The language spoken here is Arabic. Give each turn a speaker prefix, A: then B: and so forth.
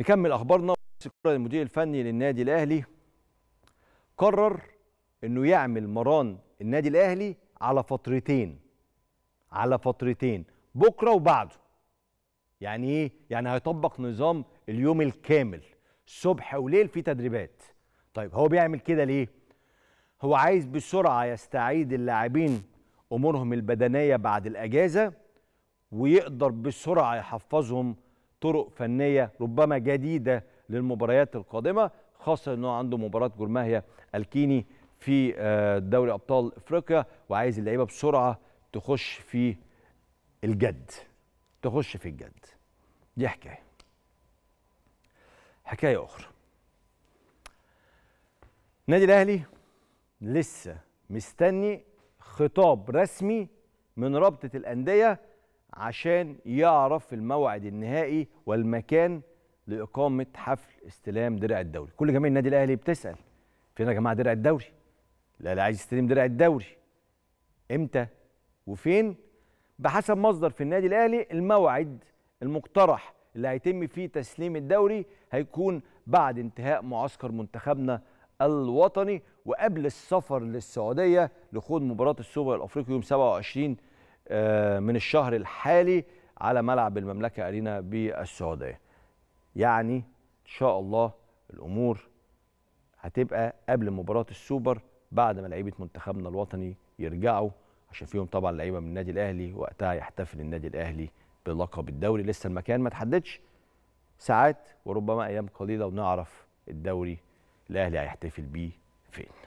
A: نكمل اخبارنا الكره المدير الفني للنادي الاهلي قرر انه يعمل مران النادي الاهلي على فترتين على فترتين بكره وبعده يعني ايه يعني هيطبق نظام اليوم الكامل صبح وليل في تدريبات طيب هو بيعمل كده ليه هو عايز بسرعه يستعيد اللاعبين امورهم البدنيه بعد الاجازه ويقدر بسرعه يحفظهم طرق فنيه ربما جديده للمباريات القادمه خاصه انه عنده مباراه جرماهيا الكيني في آه، دوري ابطال افريقيا وعايز اللعيبه بسرعه تخش في الجد تخش في الجد دي حكايه حكايه اخرى النادي الاهلي لسه مستني خطاب رسمي من رابطه الانديه عشان يعرف الموعد النهائي والمكان لاقامه حفل استلام درع الدوري كل جماهير النادي الاهلي بتسال فين يا جماعه درع الدوري الاهلي عايز يستلم درع الدوري امتى وفين بحسب مصدر في النادي الاهلي الموعد المقترح اللي هيتم فيه تسليم الدوري هيكون بعد انتهاء معسكر منتخبنا الوطني وقبل السفر للسعوديه لخوض مباراه السوبر الافريقي يوم 27 آه، من الشهر الحالي على ملعب المملكه ارينا بالسعوديه يعني ان شاء الله الامور هتبقى قبل مباراه السوبر بعد ما لعيبه منتخبنا الوطني يرجعوا عشان فيهم طبعا لعيبه من النادي الاهلي وقتها يحتفل النادي الاهلي بلقب الدوري لسه المكان ما تحددش ساعات وربما ايام قليله ونعرف الدوري الاهلي هيحتفل بيه فين